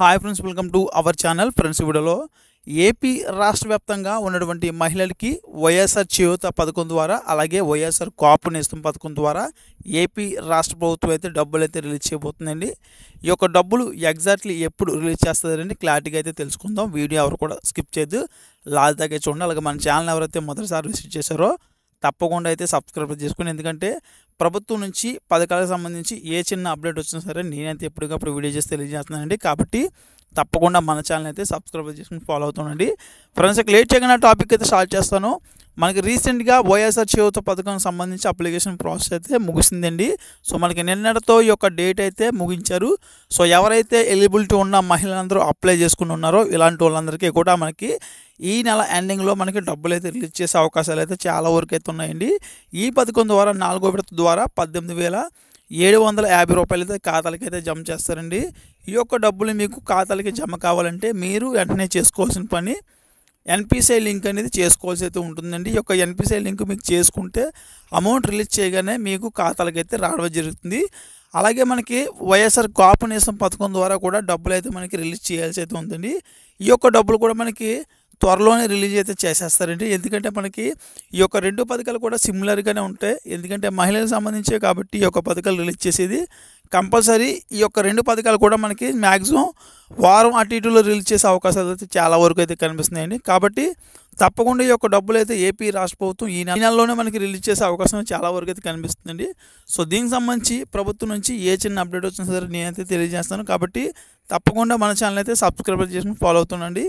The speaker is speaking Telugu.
hi friends welcome to our channel friends వీడియోలో ఏపీ రాష్ట్ర వ్యాప్తంగా ఉన్నటువంటి మహిళలకి వైఎస్ఆర్ చేయూత పథకం ద్వారా అలాగే వైఎస్ఆర్ కాపు నేస్తం పథకం ద్వారా ఏపీ రాష్ట్ర ప్రభుత్వం అయితే డబ్బులు అయితే రిలీజ్ చేయబోతుందండి ఈ యొక్క డబ్బులు ఎగ్జాక్ట్లీ ఎప్పుడు రిలీజ్ చేస్తారని క్లారిటీగా అయితే తెలుసుకుందాం వీడియో ఎవరు కూడా స్కిప్ చేయద్దు లాస్ట్ దాకా చూడండి అలాగే మన ఛానల్ ఎవరైతే మొదటిసారి విజిట్ చేశారో తప్పకుండా అయితే సబ్స్క్రైబ్ చేసుకుని ఎందుకంటే ప్రభుత్వం నుంచి పథకాలకు సంబంధించి ఏ చిన్న అప్డేట్ వచ్చినా సరే నేనైతే ఎప్పటికప్పుడు వీడియో చేసి తెలియజేస్తున్నానండి కాబట్టి తప్పకుండా మన ఛానల్ అయితే సబ్స్క్రైబ్ చేసుకుని ఫాలో అవుతుండండి ఫ్రెండ్స్ ఇక లేట్ చేయకుండా టాపిక్ అయితే స్టార్ట్ చేస్తాను మనకి రీసెంట్గా వైఎస్ఆర్ చేయూత పథకానికి సంబంధించి అప్లికేషన్ ప్రాసెస్ అయితే ముగిసిందండి సో మనకి నిన్నటితో ఈ యొక్క డేట్ అయితే ముగించారు సో ఎవరైతే ఎలిజిబిలిటీ ఉన్న మహిళలందరూ అప్లై చేసుకుని ఉన్నారో ఇలాంటి వాళ్ళందరికీ కూడా మనకి ఈ నెల ఎండింగ్లో మనకి డబ్బులు అయితే రిలీజ్ చేసే అవకాశాలు అయితే చాలా వరకు అయితే ఉన్నాయండి ఈ పథకం ద్వారా నాలుగో విడత ద్వారా పద్దెనిమిది వేల ఏడు వందల యాభై రూపాయలు అయితే ఖాతాలకి అయితే జమ చేస్తారండి ఈ యొక్క డబ్బులు మీకు ఖాతాలకి జమ కావాలంటే మీరు వెంటనే చేసుకోవాల్సిన పని ఎన్పిసిఐ లింక్ అనేది చేసుకోవాల్సి అయితే ఉంటుందండి ఈ యొక్క ఎన్పిసిఐ లింక్ మీకు చేసుకుంటే అమౌంట్ రిలీజ్ చేయగానే మీకు ఖాతాలకి అయితే రావడం జరుగుతుంది అలాగే మనకి వైఎస్ఆర్ కాపునేసం పథకం ద్వారా కూడా డబ్బులు అయితే మనకి రిలీజ్ చేయాల్సి అయితే ఉందండి ఈ యొక్క డబ్బులు కూడా మనకి త్వరలోనే రిలీజ్ అయితే చేసేస్తారండి ఎందుకంటే మనకి ఈ యొక్క రెండు పథకాలు కూడా సిమిలర్గానే ఉంటాయి ఎందుకంటే మహిళలకు సంబంధించే కాబట్టి ఈ యొక్క పథకాలు రిలీజ్ చేసేది కంపల్సరీ ఈ యొక్క రెండు పథకాలు కూడా మనకి మ్యాక్సిమం వారం అటు ఇటులో రిలీజ్ చేసే అవకాశాలు అయితే చాలా వరకు అయితే కనిపిస్తున్నాయండి కాబట్టి తప్పకుండా ఈ యొక్క డబ్బులు అయితే ఏపీ రాష్ట్ర ప్రభుత్వం ఈ నెలలోనే మనకి రిలీజ్ చేసే అవకాశం చాలా వరకు అయితే కనిపిస్తుందండి సో దీనికి సంబంధించి ప్రభుత్వం నుంచి ఏ చిన్న అప్డేట్ వచ్చినా సరే నేనైతే తెలియజేస్తాను కాబట్టి తప్పకుండా మన ఛానల్ అయితే సబ్స్క్రైబ్ చేసుకుని ఫాలో అవుతుండండి